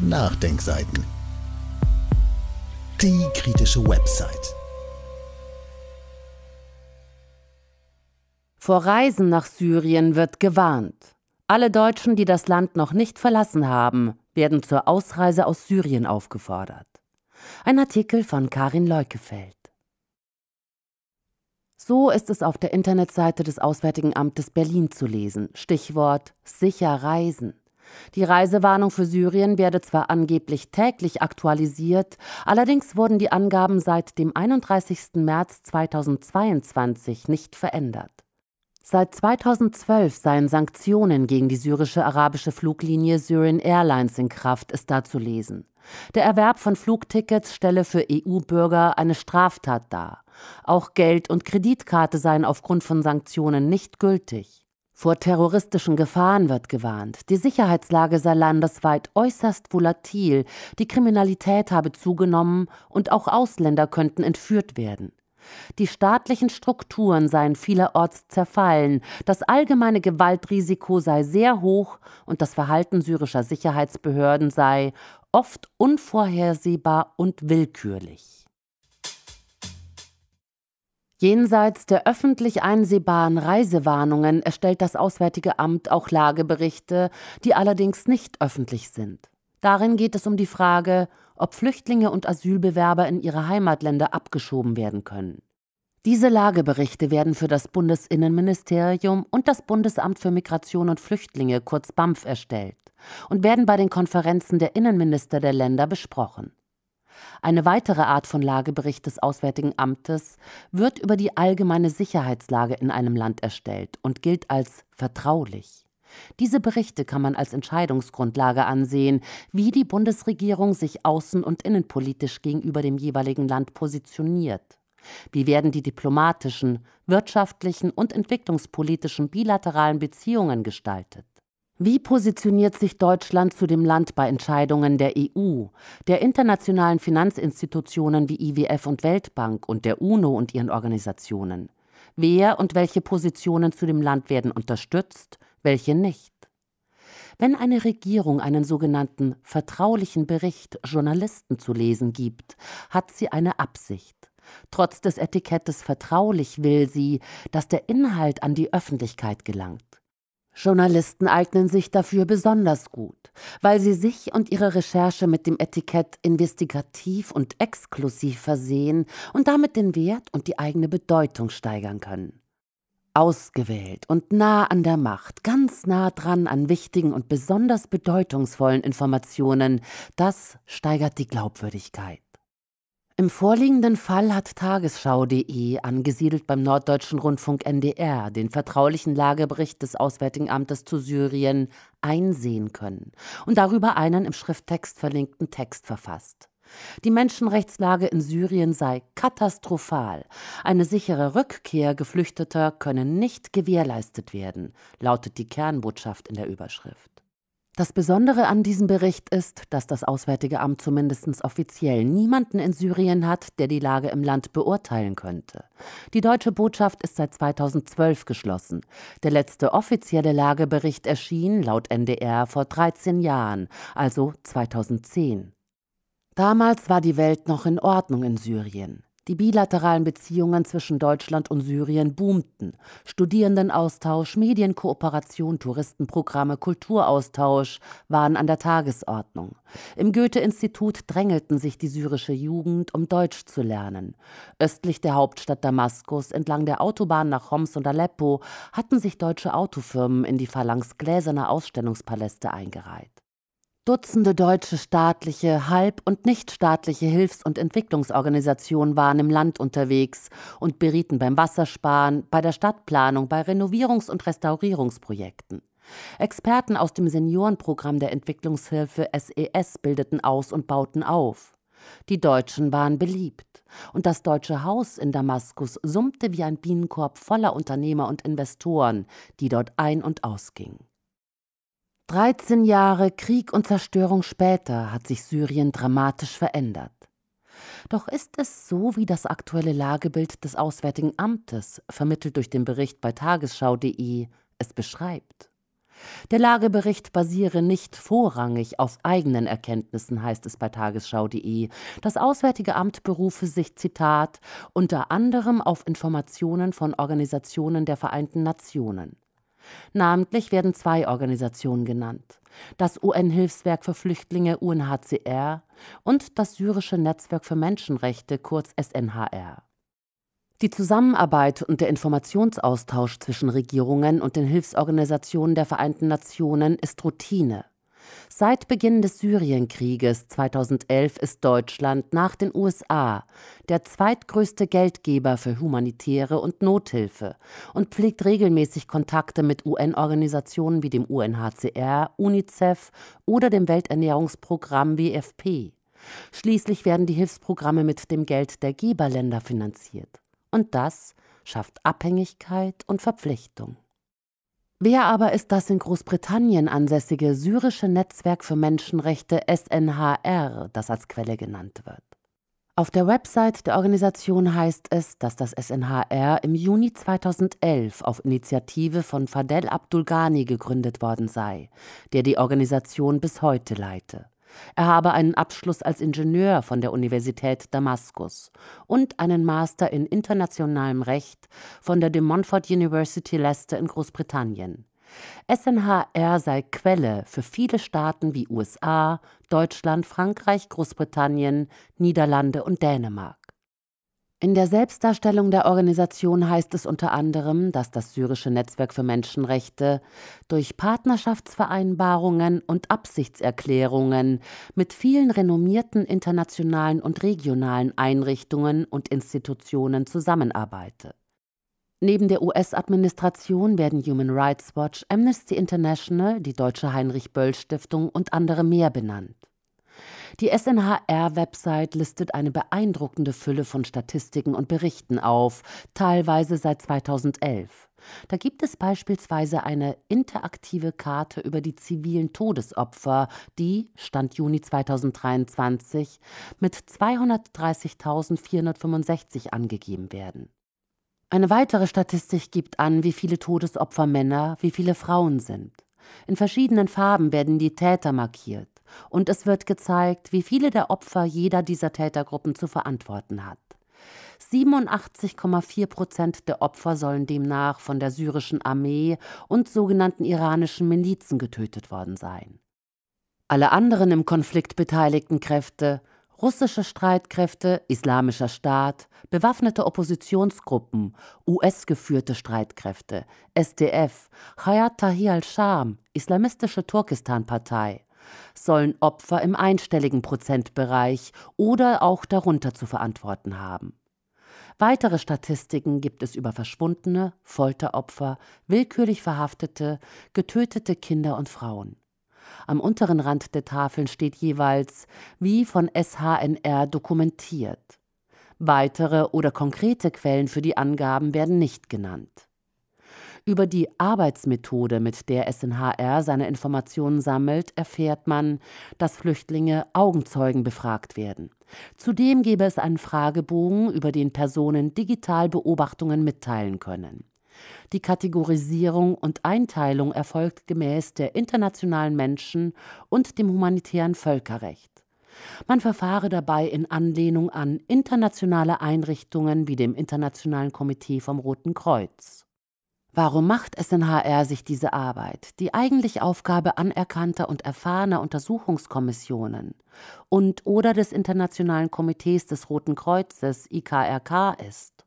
Nachdenkseiten. Die kritische Website. Vor Reisen nach Syrien wird gewarnt. Alle Deutschen, die das Land noch nicht verlassen haben, werden zur Ausreise aus Syrien aufgefordert. Ein Artikel von Karin Leukefeld. So ist es auf der Internetseite des Auswärtigen Amtes Berlin zu lesen. Stichwort sicher reisen. Die Reisewarnung für Syrien werde zwar angeblich täglich aktualisiert, allerdings wurden die Angaben seit dem 31. März 2022 nicht verändert. Seit 2012 seien Sanktionen gegen die syrische arabische Fluglinie Syrian Airlines in Kraft, ist da zu lesen. Der Erwerb von Flugtickets stelle für EU-Bürger eine Straftat dar. Auch Geld und Kreditkarte seien aufgrund von Sanktionen nicht gültig. Vor terroristischen Gefahren wird gewarnt. Die Sicherheitslage sei landesweit äußerst volatil. Die Kriminalität habe zugenommen und auch Ausländer könnten entführt werden. Die staatlichen Strukturen seien vielerorts zerfallen, das allgemeine Gewaltrisiko sei sehr hoch und das Verhalten syrischer Sicherheitsbehörden sei oft unvorhersehbar und willkürlich. Jenseits der öffentlich einsehbaren Reisewarnungen erstellt das Auswärtige Amt auch Lageberichte, die allerdings nicht öffentlich sind. Darin geht es um die Frage, ob Flüchtlinge und Asylbewerber in ihre Heimatländer abgeschoben werden können. Diese Lageberichte werden für das Bundesinnenministerium und das Bundesamt für Migration und Flüchtlinge kurz BAMF erstellt und werden bei den Konferenzen der Innenminister der Länder besprochen. Eine weitere Art von Lagebericht des Auswärtigen Amtes wird über die allgemeine Sicherheitslage in einem Land erstellt und gilt als vertraulich. Diese Berichte kann man als Entscheidungsgrundlage ansehen, wie die Bundesregierung sich außen- und innenpolitisch gegenüber dem jeweiligen Land positioniert. Wie werden die diplomatischen, wirtschaftlichen und entwicklungspolitischen bilateralen Beziehungen gestaltet? Wie positioniert sich Deutschland zu dem Land bei Entscheidungen der EU, der internationalen Finanzinstitutionen wie IWF und Weltbank und der UNO und ihren Organisationen? Wer und welche Positionen zu dem Land werden unterstützt, welche nicht? Wenn eine Regierung einen sogenannten vertraulichen Bericht Journalisten zu lesen gibt, hat sie eine Absicht. Trotz des Etikettes vertraulich will sie, dass der Inhalt an die Öffentlichkeit gelangt. Journalisten eignen sich dafür besonders gut, weil sie sich und ihre Recherche mit dem Etikett investigativ und exklusiv versehen und damit den Wert und die eigene Bedeutung steigern können. Ausgewählt und nah an der Macht, ganz nah dran an wichtigen und besonders bedeutungsvollen Informationen, das steigert die Glaubwürdigkeit. Im vorliegenden Fall hat tagesschau.de, angesiedelt beim Norddeutschen Rundfunk NDR, den vertraulichen Lagebericht des Auswärtigen Amtes zu Syrien einsehen können und darüber einen im Schrifttext verlinkten Text verfasst. Die Menschenrechtslage in Syrien sei katastrophal. Eine sichere Rückkehr Geflüchteter könne nicht gewährleistet werden, lautet die Kernbotschaft in der Überschrift. Das Besondere an diesem Bericht ist, dass das Auswärtige Amt zumindest offiziell niemanden in Syrien hat, der die Lage im Land beurteilen könnte. Die deutsche Botschaft ist seit 2012 geschlossen. Der letzte offizielle Lagebericht erschien laut NDR vor 13 Jahren, also 2010. Damals war die Welt noch in Ordnung in Syrien. Die bilateralen Beziehungen zwischen Deutschland und Syrien boomten. Studierendenaustausch, Medienkooperation, Touristenprogramme, Kulturaustausch waren an der Tagesordnung. Im Goethe-Institut drängelten sich die syrische Jugend, um Deutsch zu lernen. Östlich der Hauptstadt Damaskus, entlang der Autobahn nach Homs und Aleppo, hatten sich deutsche Autofirmen in die Phalanx gläserner Ausstellungspaläste eingereiht. Dutzende deutsche staatliche, halb- und nichtstaatliche Hilfs- und Entwicklungsorganisationen waren im Land unterwegs und berieten beim Wassersparen, bei der Stadtplanung, bei Renovierungs- und Restaurierungsprojekten. Experten aus dem Seniorenprogramm der Entwicklungshilfe SES e bildeten aus und bauten auf. Die Deutschen waren beliebt, und das Deutsche Haus in Damaskus summte wie ein Bienenkorb voller Unternehmer und Investoren, die dort ein- und ausgingen. 13 Jahre Krieg und Zerstörung später hat sich Syrien dramatisch verändert. Doch ist es so, wie das aktuelle Lagebild des Auswärtigen Amtes, vermittelt durch den Bericht bei tagesschau.de, es beschreibt? Der Lagebericht basiere nicht vorrangig auf eigenen Erkenntnissen, heißt es bei tagesschau.de. Das Auswärtige Amt berufe sich, Zitat, unter anderem auf Informationen von Organisationen der Vereinten Nationen. Namentlich werden zwei Organisationen genannt: das UN-Hilfswerk für Flüchtlinge UNHCR und das Syrische Netzwerk für Menschenrechte, kurz SNHR. Die Zusammenarbeit und der Informationsaustausch zwischen Regierungen und den Hilfsorganisationen der Vereinten Nationen ist Routine Seit Beginn des Syrienkrieges 2011 ist Deutschland nach den USA der zweitgrößte Geldgeber für humanitäre und Nothilfe und pflegt regelmäßig Kontakte mit UN-Organisationen wie dem UNHCR, UNICEF oder dem Welternährungsprogramm WFP. Schließlich werden die Hilfsprogramme mit dem Geld der Geberländer finanziert. Und das schafft Abhängigkeit und Verpflichtung. Wer aber ist das in Großbritannien ansässige syrische Netzwerk für Menschenrechte SNHR, das als Quelle genannt wird? Auf der Website der Organisation heißt es, dass das SNHR im Juni 2011 auf Initiative von Fadel Abdulghani gegründet worden sei, der die Organisation bis heute leite. Er habe einen Abschluss als Ingenieur von der Universität Damaskus und einen Master in internationalem Recht von der De Montfort University Leicester in Großbritannien. SNHR sei Quelle für viele Staaten wie USA, Deutschland, Frankreich, Großbritannien, Niederlande und Dänemark. In der Selbstdarstellung der Organisation heißt es unter anderem, dass das syrische Netzwerk für Menschenrechte durch Partnerschaftsvereinbarungen und Absichtserklärungen mit vielen renommierten internationalen und regionalen Einrichtungen und Institutionen zusammenarbeite. Neben der US-Administration werden Human Rights Watch, Amnesty International, die Deutsche Heinrich Böll Stiftung und andere mehr benannt. Die SNHR-Website listet eine beeindruckende Fülle von Statistiken und Berichten auf, teilweise seit 2011. Da gibt es beispielsweise eine interaktive Karte über die zivilen Todesopfer, die, Stand Juni 2023, mit 230.465 angegeben werden. Eine weitere Statistik gibt an, wie viele Todesopfer Männer, wie viele Frauen sind. In verschiedenen Farben werden die Täter markiert und es wird gezeigt, wie viele der Opfer jeder dieser Tätergruppen zu verantworten hat. 87,4 Prozent der Opfer sollen demnach von der syrischen Armee und sogenannten iranischen Milizen getötet worden sein. Alle anderen im Konflikt beteiligten Kräfte russische Streitkräfte, islamischer Staat, bewaffnete Oppositionsgruppen, US-geführte Streitkräfte, SDF, Hayat Tahir al-Sham, islamistische Turkestan-Partei, sollen Opfer im einstelligen Prozentbereich oder auch darunter zu verantworten haben. Weitere Statistiken gibt es über Verschwundene, Folteropfer, willkürlich Verhaftete, getötete Kinder und Frauen. Am unteren Rand der Tafeln steht jeweils, wie von SHNR dokumentiert. Weitere oder konkrete Quellen für die Angaben werden nicht genannt. Über die Arbeitsmethode, mit der SNHR seine Informationen sammelt, erfährt man, dass Flüchtlinge Augenzeugen befragt werden. Zudem gäbe es einen Fragebogen, über den Personen digital Beobachtungen mitteilen können. Die Kategorisierung und Einteilung erfolgt gemäß der internationalen Menschen und dem humanitären Völkerrecht. Man verfahre dabei in Anlehnung an internationale Einrichtungen wie dem Internationalen Komitee vom Roten Kreuz. Warum macht SNHR sich diese Arbeit, die eigentlich Aufgabe anerkannter und erfahrener Untersuchungskommissionen und oder des Internationalen Komitees des Roten Kreuzes IKRK ist?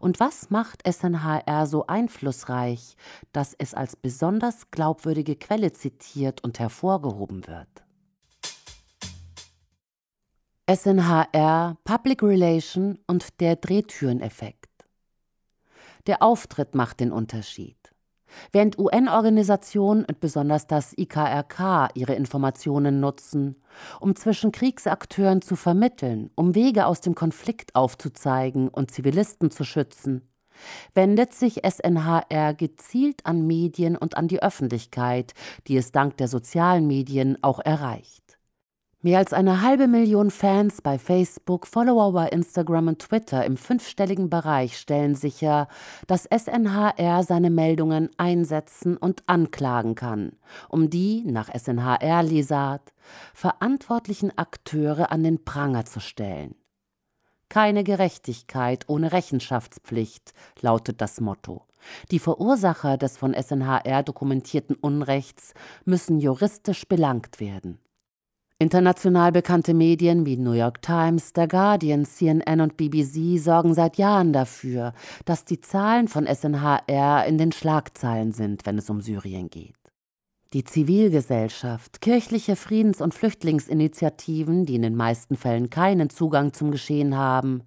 Und was macht SNHR so einflussreich, dass es als besonders glaubwürdige Quelle zitiert und hervorgehoben wird? SNHR, Public Relation und der Drehtüreneffekt. Der Auftritt macht den Unterschied. Während UN-Organisationen und besonders das IKRK ihre Informationen nutzen, um zwischen Kriegsakteuren zu vermitteln, um Wege aus dem Konflikt aufzuzeigen und Zivilisten zu schützen, wendet sich SNHR gezielt an Medien und an die Öffentlichkeit, die es dank der sozialen Medien auch erreicht. Mehr als eine halbe Million Fans bei Facebook, Follower bei Instagram und Twitter im fünfstelligen Bereich stellen sicher, dass SNHR seine Meldungen einsetzen und anklagen kann, um die, nach SNHR-Lesart, verantwortlichen Akteure an den Pranger zu stellen. Keine Gerechtigkeit ohne Rechenschaftspflicht lautet das Motto. Die Verursacher des von SNHR dokumentierten Unrechts müssen juristisch belangt werden. International bekannte Medien wie New York Times, The Guardian, CNN und BBC sorgen seit Jahren dafür, dass die Zahlen von SNHR in den Schlagzeilen sind, wenn es um Syrien geht. Die Zivilgesellschaft, kirchliche Friedens- und Flüchtlingsinitiativen, die in den meisten Fällen keinen Zugang zum Geschehen haben,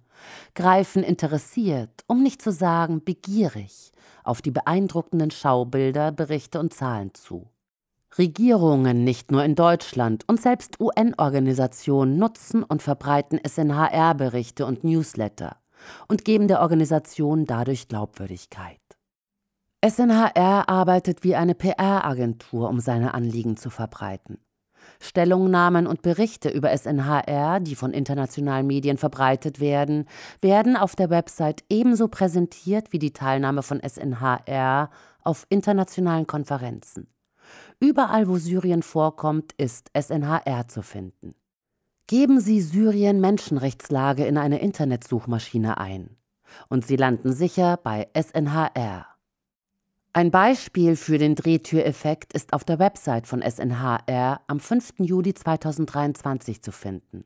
greifen interessiert, um nicht zu sagen begierig, auf die beeindruckenden Schaubilder, Berichte und Zahlen zu. Regierungen, nicht nur in Deutschland und selbst UN-Organisationen nutzen und verbreiten snhr berichte und Newsletter und geben der Organisation dadurch Glaubwürdigkeit. SNHR arbeitet wie eine PR-Agentur, um seine Anliegen zu verbreiten. Stellungnahmen und Berichte über SNHR, die von internationalen Medien verbreitet werden, werden auf der Website ebenso präsentiert wie die Teilnahme von SNHR auf internationalen Konferenzen. Überall, wo Syrien vorkommt, ist SNHR zu finden. Geben Sie Syrien Menschenrechtslage in eine Internetsuchmaschine ein und Sie landen sicher bei SNHR. Ein Beispiel für den Drehtüreffekt ist auf der Website von SNHR am 5. Juli 2023 zu finden.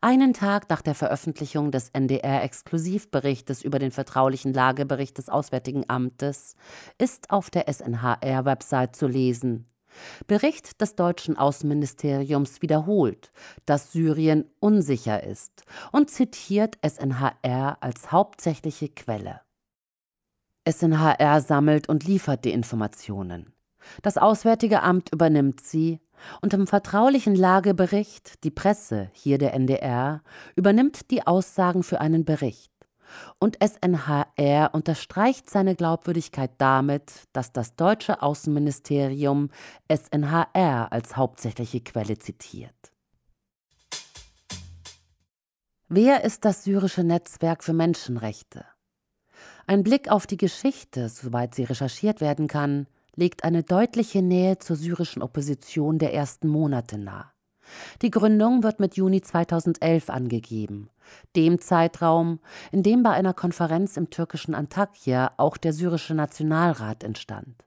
Einen Tag nach der Veröffentlichung des NDR-Exklusivberichtes über den vertraulichen Lagebericht des Auswärtigen Amtes ist auf der SNHR-Website zu lesen. Bericht des deutschen Außenministeriums wiederholt, dass Syrien unsicher ist und zitiert SNHR als hauptsächliche Quelle. SNHR sammelt und liefert die Informationen. Das Auswärtige Amt übernimmt sie und im vertraulichen Lagebericht, die Presse, hier der NDR, übernimmt die Aussagen für einen Bericht. Und SNHR unterstreicht seine Glaubwürdigkeit damit, dass das deutsche Außenministerium SNHR als hauptsächliche Quelle zitiert. Wer ist das syrische Netzwerk für Menschenrechte? Ein Blick auf die Geschichte, soweit sie recherchiert werden kann, legt eine deutliche Nähe zur syrischen Opposition der ersten Monate nahe. Die Gründung wird mit Juni 2011 angegeben, dem Zeitraum, in dem bei einer Konferenz im türkischen Antakya auch der syrische Nationalrat entstand.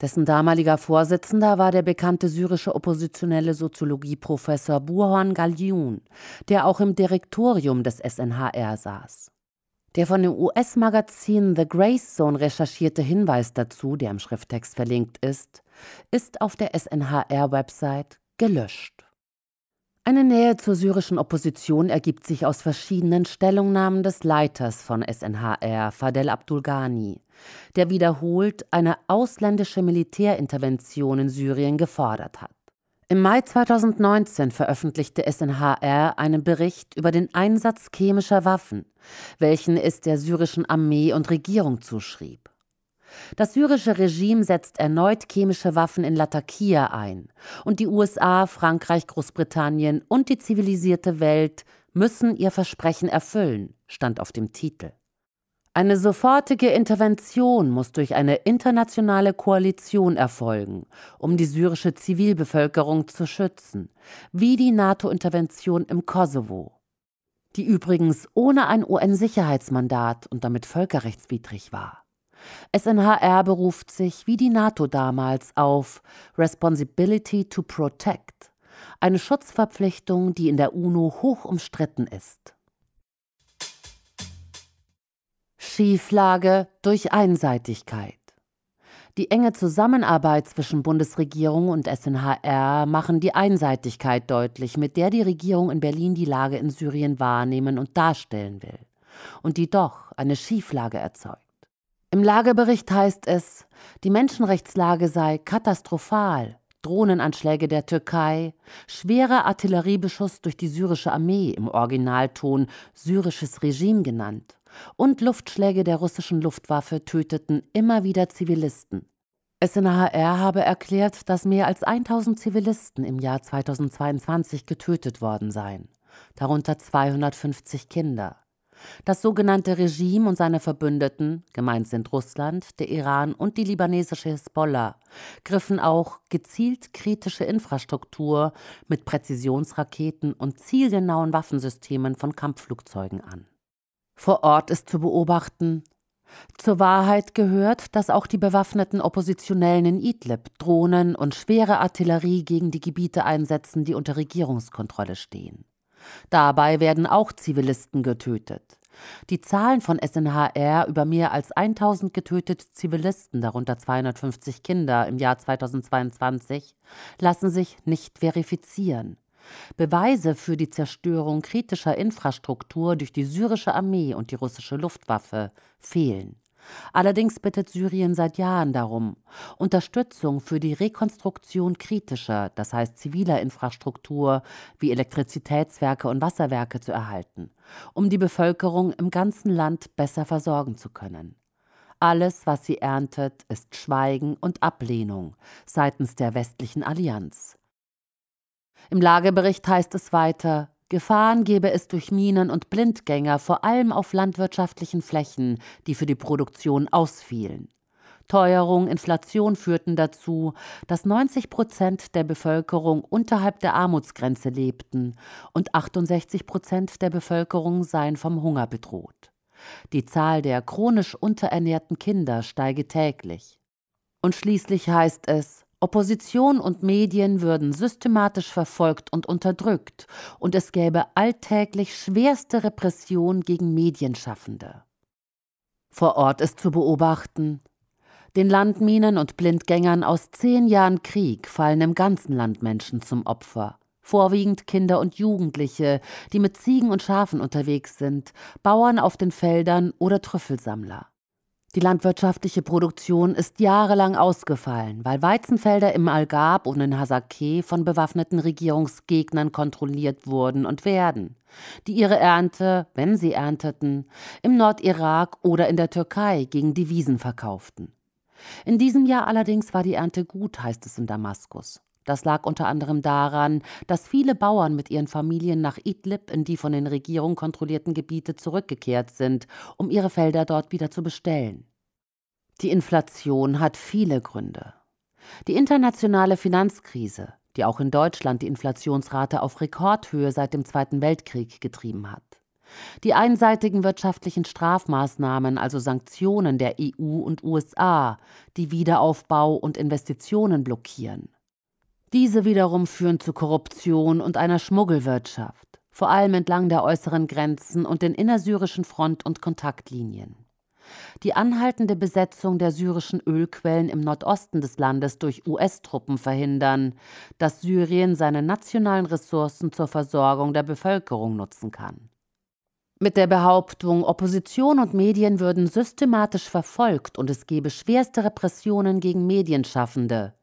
Dessen damaliger Vorsitzender war der bekannte syrische oppositionelle Soziologieprofessor Burhan Galyun, der auch im Direktorium des SNHR saß. Der von dem US-Magazin The Grace Zone recherchierte Hinweis dazu, der im Schrifttext verlinkt ist, ist auf der SNHR-Website gelöscht. Eine Nähe zur syrischen Opposition ergibt sich aus verschiedenen Stellungnahmen des Leiters von SNHR, Fadel Abdulghani, der wiederholt eine ausländische Militärintervention in Syrien gefordert hat. Im Mai 2019 veröffentlichte SNHR einen Bericht über den Einsatz chemischer Waffen, welchen es der syrischen Armee und Regierung zuschrieb. Das syrische Regime setzt erneut chemische Waffen in Latakia ein. Und die USA, Frankreich, Großbritannien und die zivilisierte Welt müssen ihr Versprechen erfüllen, stand auf dem Titel. Eine sofortige Intervention muss durch eine internationale Koalition erfolgen, um die syrische Zivilbevölkerung zu schützen, wie die NATO-Intervention im Kosovo, die übrigens ohne ein UN-Sicherheitsmandat und damit völkerrechtswidrig war. SNHR beruft sich wie die NATO damals auf Responsibility to Protect, eine Schutzverpflichtung, die in der UNO hoch umstritten ist. Schieflage durch Einseitigkeit. Die enge Zusammenarbeit zwischen Bundesregierung und SNHR machen die Einseitigkeit deutlich, mit der die Regierung in Berlin die Lage in Syrien wahrnehmen und darstellen will. Und die doch eine Schieflage erzeugt. Im Lagebericht heißt es, die Menschenrechtslage sei katastrophal. Drohnenanschläge der Türkei, schwerer Artilleriebeschuss durch die syrische Armee im Originalton syrisches Regime genannt und Luftschläge der russischen Luftwaffe töteten immer wieder Zivilisten. SNHR habe erklärt, dass mehr als 1000 Zivilisten im Jahr 2022 getötet worden seien, darunter 250 Kinder. Das sogenannte Regime und seine Verbündeten, gemeint sind Russland, der Iran und die libanesische Hisbollah, griffen auch gezielt kritische Infrastruktur mit Präzisionsraketen und zielgenauen Waffensystemen von Kampfflugzeugen an. Vor Ort ist zu beobachten, zur Wahrheit gehört, dass auch die bewaffneten Oppositionellen in Idlib Drohnen und schwere Artillerie gegen die Gebiete einsetzen, die unter Regierungskontrolle stehen. Dabei werden auch Zivilisten getötet. Die Zahlen von SNHR über mehr als 1000 getötete Zivilisten, darunter 250 Kinder im Jahr 2022, lassen sich nicht verifizieren. Beweise für die Zerstörung kritischer Infrastruktur durch die syrische Armee und die russische Luftwaffe fehlen. Allerdings bittet Syrien seit Jahren darum, Unterstützung für die Rekonstruktion kritischer, das heißt ziviler Infrastruktur wie Elektrizitätswerke und Wasserwerke zu erhalten, um die Bevölkerung im ganzen Land besser versorgen zu können. Alles, was sie erntet, ist Schweigen und Ablehnung seitens der westlichen Allianz. Im Lagebericht heißt es weiter, Gefahren gebe es durch Minen und Blindgänger, vor allem auf landwirtschaftlichen Flächen, die für die Produktion ausfielen. Teuerung, Inflation führten dazu, dass 90 Prozent der Bevölkerung unterhalb der Armutsgrenze lebten und 68 Prozent der Bevölkerung seien vom Hunger bedroht. Die Zahl der chronisch unterernährten Kinder steige täglich. Und schließlich heißt es, Opposition und Medien würden systematisch verfolgt und unterdrückt, und es gäbe alltäglich schwerste Repression gegen Medienschaffende. Vor Ort ist zu beobachten, den Landminen und Blindgängern aus zehn Jahren Krieg fallen im ganzen Land Menschen zum Opfer. Vorwiegend Kinder und Jugendliche, die mit Ziegen und Schafen unterwegs sind, Bauern auf den Feldern oder Trüffelsammler. Die landwirtschaftliche Produktion ist jahrelang ausgefallen, weil Weizenfelder im Algarve und in Hasakeh von bewaffneten Regierungsgegnern kontrolliert wurden und werden, die ihre Ernte, wenn sie ernteten, im Nordirak oder in der Türkei gegen Devisen verkauften. In diesem Jahr allerdings war die Ernte gut, heißt es in Damaskus. Das lag unter anderem daran, dass viele Bauern mit ihren Familien nach Idlib in die von den Regierungen kontrollierten Gebiete zurückgekehrt sind, um ihre Felder dort wieder zu bestellen. Die Inflation hat viele Gründe. Die internationale Finanzkrise, die auch in Deutschland die Inflationsrate auf Rekordhöhe seit dem Zweiten Weltkrieg getrieben hat. Die einseitigen wirtschaftlichen Strafmaßnahmen, also Sanktionen der EU und USA, die Wiederaufbau und Investitionen blockieren. Diese wiederum führen zu Korruption und einer Schmuggelwirtschaft, vor allem entlang der äußeren Grenzen und den innersyrischen Front- und Kontaktlinien. Die anhaltende Besetzung der syrischen Ölquellen im Nordosten des Landes durch US-Truppen verhindern, dass Syrien seine nationalen Ressourcen zur Versorgung der Bevölkerung nutzen kann. Mit der Behauptung, Opposition und Medien würden systematisch verfolgt und es gebe schwerste Repressionen gegen Medienschaffende,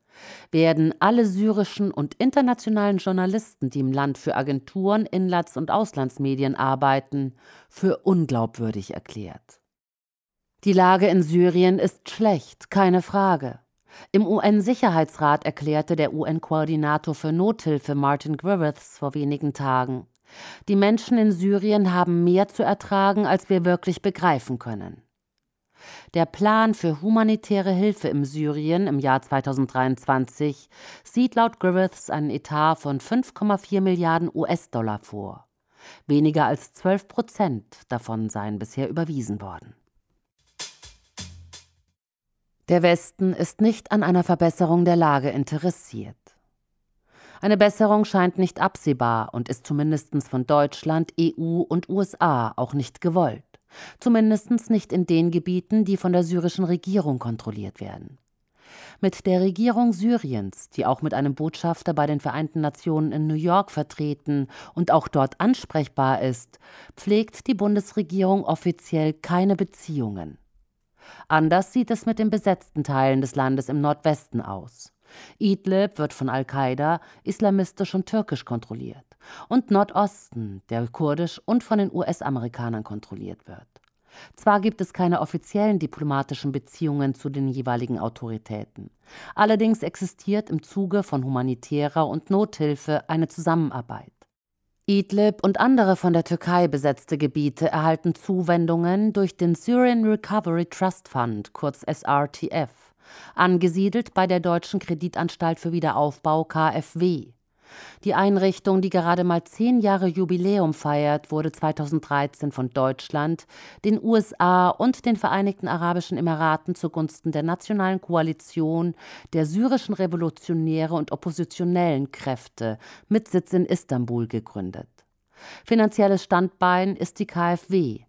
werden alle syrischen und internationalen Journalisten, die im Land für Agenturen, Inlands- und Auslandsmedien arbeiten, für unglaubwürdig erklärt. Die Lage in Syrien ist schlecht, keine Frage. Im UN-Sicherheitsrat erklärte der UN-Koordinator für Nothilfe Martin Griffiths vor wenigen Tagen, die Menschen in Syrien haben mehr zu ertragen, als wir wirklich begreifen können. Der Plan für humanitäre Hilfe im Syrien im Jahr 2023 sieht laut Griffiths einen Etat von 5,4 Milliarden US-Dollar vor. Weniger als 12 Prozent davon seien bisher überwiesen worden. Der Westen ist nicht an einer Verbesserung der Lage interessiert. Eine Besserung scheint nicht absehbar und ist zumindest von Deutschland, EU und USA auch nicht gewollt. Zumindest nicht in den Gebieten, die von der syrischen Regierung kontrolliert werden. Mit der Regierung Syriens, die auch mit einem Botschafter bei den Vereinten Nationen in New York vertreten und auch dort ansprechbar ist, pflegt die Bundesregierung offiziell keine Beziehungen. Anders sieht es mit den besetzten Teilen des Landes im Nordwesten aus. Idlib wird von Al-Qaida, islamistisch und türkisch kontrolliert. Und Nordosten, der kurdisch und von den US-Amerikanern kontrolliert wird. Zwar gibt es keine offiziellen diplomatischen Beziehungen zu den jeweiligen Autoritäten. Allerdings existiert im Zuge von humanitärer und Nothilfe eine Zusammenarbeit. Idlib und andere von der Türkei besetzte Gebiete erhalten Zuwendungen durch den Syrian Recovery Trust Fund, kurz SRTF angesiedelt bei der Deutschen Kreditanstalt für Wiederaufbau KfW. Die Einrichtung, die gerade mal zehn Jahre Jubiläum feiert, wurde 2013 von Deutschland, den USA und den Vereinigten Arabischen Emiraten zugunsten der nationalen Koalition der syrischen Revolutionäre und oppositionellen Kräfte mit Sitz in Istanbul gegründet. Finanzielles Standbein ist die KfW,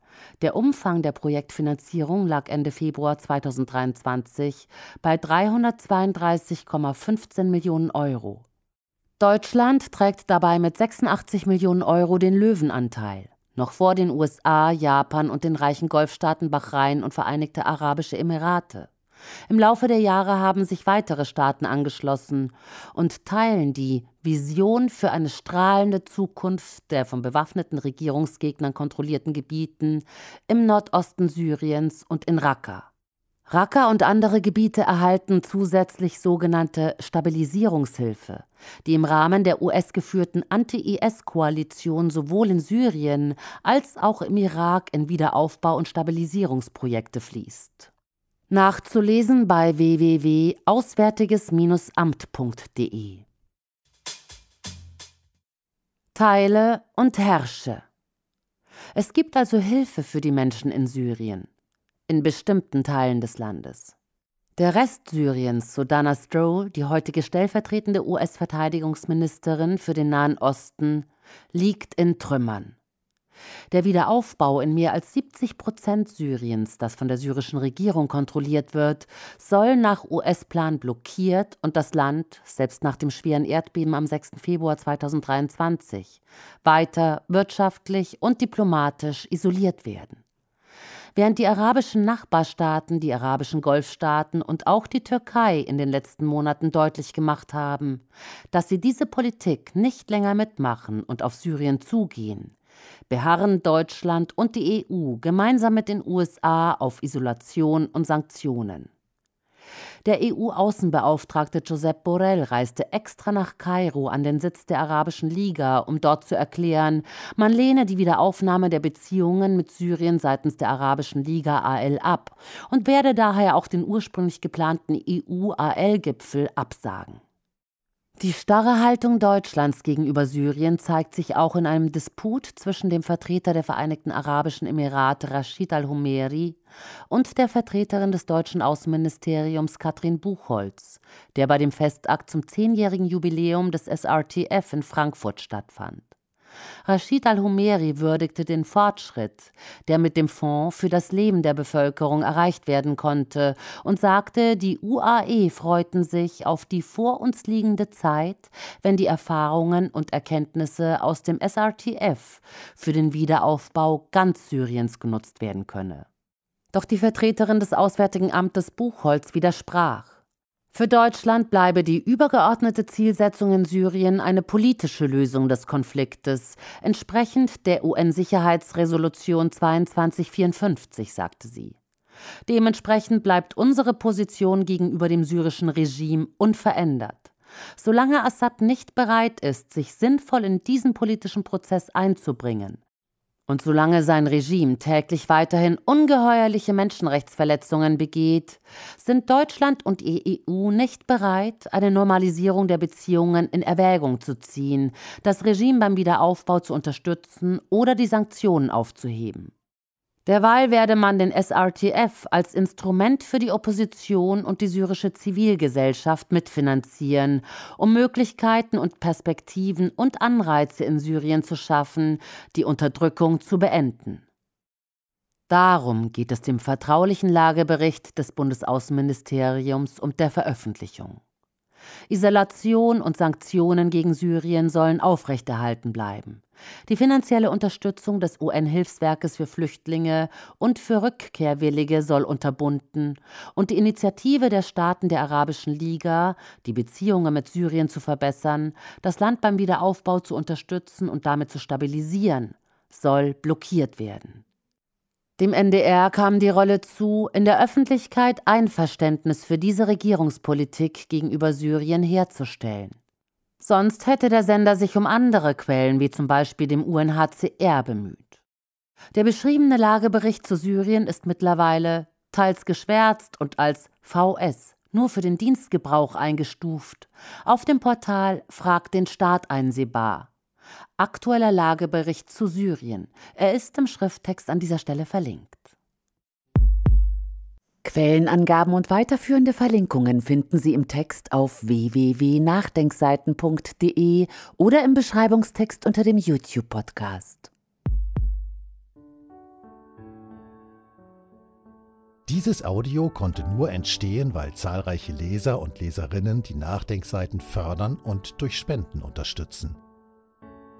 der Umfang der Projektfinanzierung lag Ende Februar 2023 bei 332,15 Millionen Euro. Deutschland trägt dabei mit 86 Millionen Euro den Löwenanteil, noch vor den USA, Japan und den reichen Golfstaaten Bahrain und Vereinigte Arabische Emirate. Im Laufe der Jahre haben sich weitere Staaten angeschlossen und teilen die Vision für eine strahlende Zukunft der von bewaffneten Regierungsgegnern kontrollierten Gebieten im Nordosten Syriens und in Raqqa. Raqqa und andere Gebiete erhalten zusätzlich sogenannte Stabilisierungshilfe, die im Rahmen der US-geführten Anti-IS-Koalition sowohl in Syrien als auch im Irak in Wiederaufbau- und Stabilisierungsprojekte fließt. Nachzulesen bei www.auswärtiges-amt.de. Teile und herrsche. Es gibt also Hilfe für die Menschen in Syrien, in bestimmten Teilen des Landes. Der Rest Syriens, so Dana Stroll, die heutige stellvertretende US-Verteidigungsministerin für den Nahen Osten, liegt in Trümmern. Der Wiederaufbau in mehr als 70 Prozent Syriens, das von der syrischen Regierung kontrolliert wird, soll nach US-Plan blockiert und das Land, selbst nach dem schweren Erdbeben am 6. Februar 2023, weiter wirtschaftlich und diplomatisch isoliert werden. Während die arabischen Nachbarstaaten, die arabischen Golfstaaten und auch die Türkei in den letzten Monaten deutlich gemacht haben, dass sie diese Politik nicht länger mitmachen und auf Syrien zugehen, beharren Deutschland und die EU gemeinsam mit den USA auf Isolation und Sanktionen. Der EU-Außenbeauftragte Josep Borrell reiste extra nach Kairo an den Sitz der Arabischen Liga, um dort zu erklären, man lehne die Wiederaufnahme der Beziehungen mit Syrien seitens der Arabischen Liga AL ab und werde daher auch den ursprünglich geplanten EU-AL-Gipfel absagen. Die starre Haltung Deutschlands gegenüber Syrien zeigt sich auch in einem Disput zwischen dem Vertreter der Vereinigten Arabischen Emirate Rashid al humeri und der Vertreterin des deutschen Außenministeriums Katrin Buchholz, der bei dem Festakt zum zehnjährigen Jubiläum des SRTF in Frankfurt stattfand. Rashid al-Humeri würdigte den Fortschritt, der mit dem Fonds für das Leben der Bevölkerung erreicht werden konnte, und sagte, die UAE freuten sich auf die vor uns liegende Zeit, wenn die Erfahrungen und Erkenntnisse aus dem SRTF für den Wiederaufbau ganz Syriens genutzt werden könne. Doch die Vertreterin des Auswärtigen Amtes Buchholz widersprach. Für Deutschland bleibe die übergeordnete Zielsetzung in Syrien eine politische Lösung des Konfliktes, entsprechend der UN-Sicherheitsresolution 2254, sagte sie. Dementsprechend bleibt unsere Position gegenüber dem syrischen Regime unverändert. Solange Assad nicht bereit ist, sich sinnvoll in diesen politischen Prozess einzubringen, und solange sein Regime täglich weiterhin ungeheuerliche Menschenrechtsverletzungen begeht, sind Deutschland und die EU nicht bereit, eine Normalisierung der Beziehungen in Erwägung zu ziehen, das Regime beim Wiederaufbau zu unterstützen oder die Sanktionen aufzuheben. Derweil werde man den SRTF als Instrument für die Opposition und die syrische Zivilgesellschaft mitfinanzieren, um Möglichkeiten und Perspektiven und Anreize in Syrien zu schaffen, die Unterdrückung zu beenden. Darum geht es dem vertraulichen Lagebericht des Bundesaußenministeriums und der Veröffentlichung. Isolation und Sanktionen gegen Syrien sollen aufrechterhalten bleiben. Die finanzielle Unterstützung des UN-Hilfswerkes für Flüchtlinge und für Rückkehrwillige soll unterbunden und die Initiative der Staaten der Arabischen Liga, die Beziehungen mit Syrien zu verbessern, das Land beim Wiederaufbau zu unterstützen und damit zu stabilisieren, soll blockiert werden. Dem NDR kam die Rolle zu, in der Öffentlichkeit Einverständnis für diese Regierungspolitik gegenüber Syrien herzustellen. Sonst hätte der Sender sich um andere Quellen wie zum Beispiel dem UNHCR bemüht. Der beschriebene Lagebericht zu Syrien ist mittlerweile teils geschwärzt und als VS nur für den Dienstgebrauch eingestuft, auf dem Portal Frag den Staat einsehbar Aktueller Lagebericht zu Syrien. Er ist im Schrifttext an dieser Stelle verlinkt. Quellenangaben und weiterführende Verlinkungen finden Sie im Text auf www.nachdenkseiten.de oder im Beschreibungstext unter dem YouTube-Podcast. Dieses Audio konnte nur entstehen, weil zahlreiche Leser und Leserinnen die Nachdenkseiten fördern und durch Spenden unterstützen.